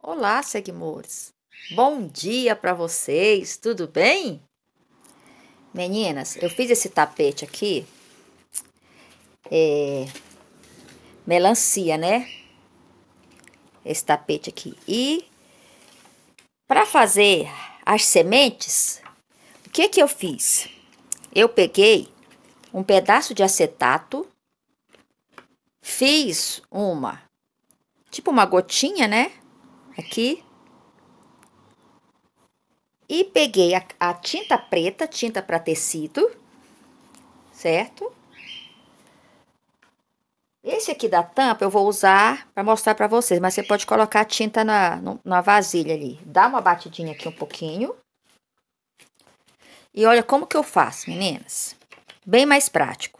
Olá, Seguimores! Bom dia para vocês, tudo bem? Meninas, eu fiz esse tapete aqui, é, melancia, né? Esse tapete aqui. E para fazer as sementes, o que que eu fiz? Eu peguei um pedaço de acetato, fiz uma, tipo uma gotinha, né? aqui. E peguei a, a tinta preta, tinta para tecido, certo? Esse aqui da tampa eu vou usar para mostrar para vocês, mas você pode colocar a tinta na, na vasilha ali. Dá uma batidinha aqui um pouquinho. E olha como que eu faço, meninas. Bem mais prático.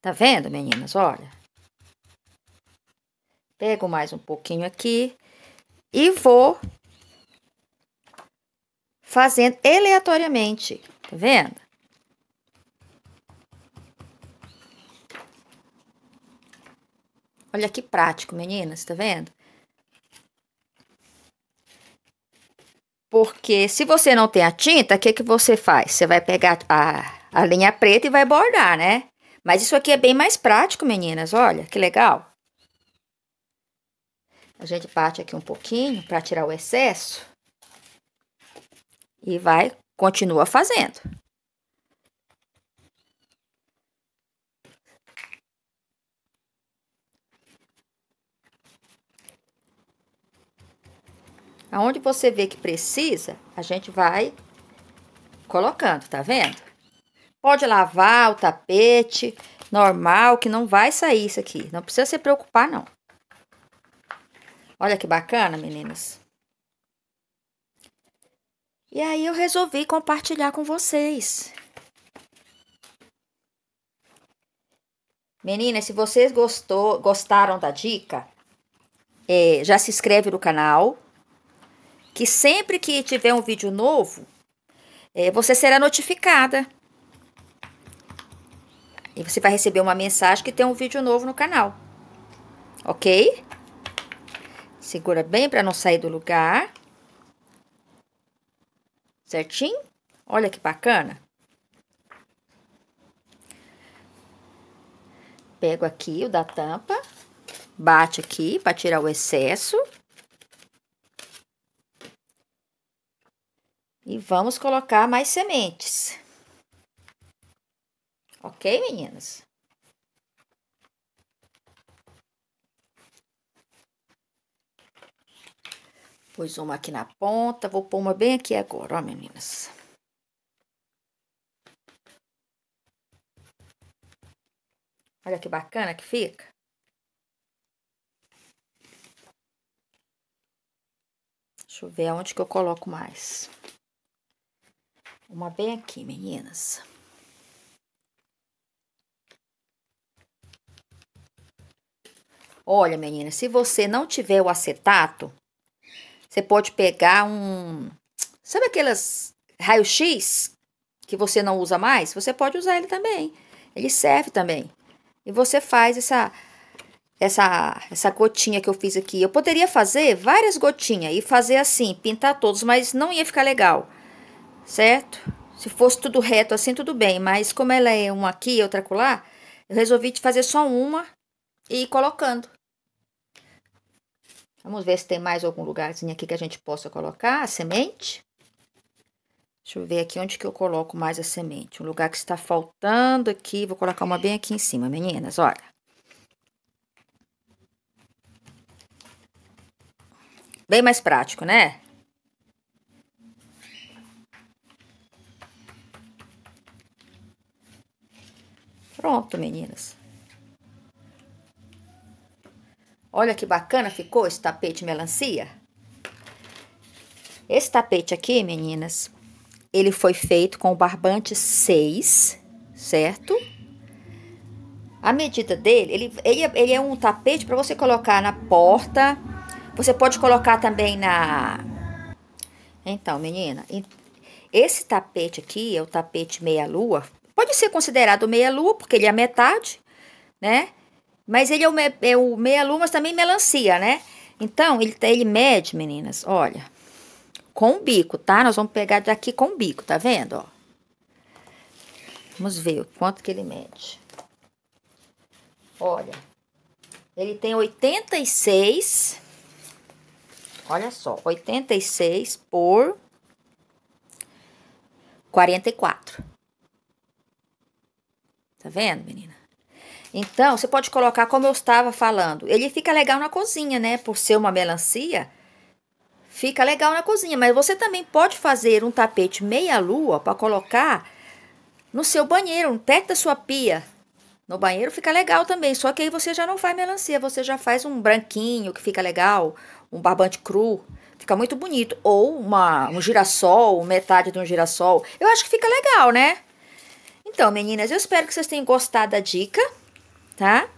Tá vendo, meninas? Olha. Pego mais um pouquinho aqui e vou fazendo aleatoriamente, tá vendo? Olha que prático, meninas, tá vendo? Porque se você não tem a tinta, o que, que você faz? Você vai pegar a, a linha preta e vai bordar, né? Mas isso aqui é bem mais prático, meninas, olha, que legal. A gente bate aqui um pouquinho para tirar o excesso. E vai, continua fazendo. Aonde você vê que precisa, a gente vai colocando, tá vendo? Pode lavar o tapete normal, que não vai sair isso aqui. Não precisa se preocupar, não. Olha que bacana, meninas. E aí eu resolvi compartilhar com vocês. Meninas, se vocês gostou, gostaram da dica, é, já se inscreve no canal. Que sempre que tiver um vídeo novo, é, você será notificada. E você vai receber uma mensagem que tem um vídeo novo no canal. Ok? Segura bem para não sair do lugar. Certinho? Olha que bacana. Pego aqui o da tampa, bate aqui para tirar o excesso. E vamos colocar mais sementes. Ok, meninas? Pus uma aqui na ponta, vou pôr uma bem aqui agora, ó, meninas. Olha que bacana que fica. Deixa eu ver aonde que eu coloco mais. Uma bem aqui, meninas. Olha, meninas, se você não tiver o acetato, você pode pegar um. Sabe aquelas raio-x que você não usa mais? Você pode usar ele também. Ele serve também. E você faz essa essa, essa gotinha que eu fiz aqui. Eu poderia fazer várias gotinhas e fazer assim, pintar todos, mas não ia ficar legal, certo? Se fosse tudo reto assim, tudo bem, mas como ela é um aqui e outra colar, eu resolvi fazer só uma e ir colocando. Vamos ver se tem mais algum lugarzinho aqui que a gente possa colocar a semente. Deixa eu ver aqui onde que eu coloco mais a semente. Um lugar que está faltando aqui. Vou colocar uma bem aqui em cima, meninas. Olha. Bem mais prático, né? Pronto, meninas. Olha que bacana ficou esse tapete melancia. Esse tapete aqui, meninas, ele foi feito com o barbante 6, certo? A medida dele, ele, ele, é, ele é um tapete para você colocar na porta. Você pode colocar também na... Então, menina, esse tapete aqui é o tapete meia-lua. Pode ser considerado meia-lua, porque ele é a metade, né? Mas ele é o, me, é o meia-lua, mas também melancia, né? Então, ele, ele mede, meninas, olha, com o bico, tá? Nós vamos pegar daqui com o bico, tá vendo? Ó. Vamos ver o quanto que ele mede. Olha, ele tem 86, olha só, 86 por 44. Tá vendo, meninas? Então, você pode colocar como eu estava falando. Ele fica legal na cozinha, né? Por ser uma melancia, fica legal na cozinha. Mas você também pode fazer um tapete meia-lua para colocar no seu banheiro, no teto da sua pia. No banheiro fica legal também, só que aí você já não faz melancia, você já faz um branquinho que fica legal, um barbante cru, fica muito bonito. Ou uma, um girassol, metade de um girassol. Eu acho que fica legal, né? Então, meninas, eu espero que vocês tenham gostado da dica tá?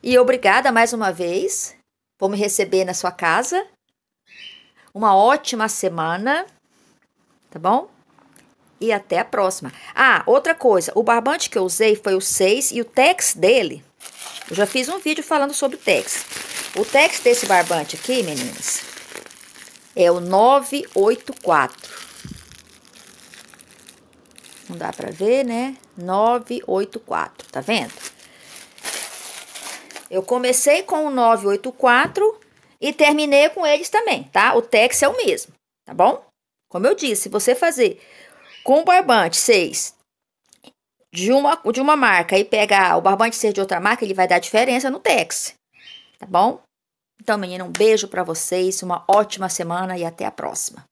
E obrigada mais uma vez por me receber na sua casa. Uma ótima semana, tá bom? E até a próxima. Ah, outra coisa, o barbante que eu usei foi o 6 e o tex dele. Eu já fiz um vídeo falando sobre o tex. O tex desse barbante aqui, meninas, é o 984. Não dá pra ver, né? 984, tá vendo? Eu comecei com o 984 e terminei com eles também, tá? O TEX é o mesmo, tá bom? Como eu disse, se você fazer com o barbante 6 de uma, de uma marca e pegar o barbante 6 de outra marca, ele vai dar diferença no TEX, tá bom? Então, menina, um beijo para vocês, uma ótima semana e até a próxima.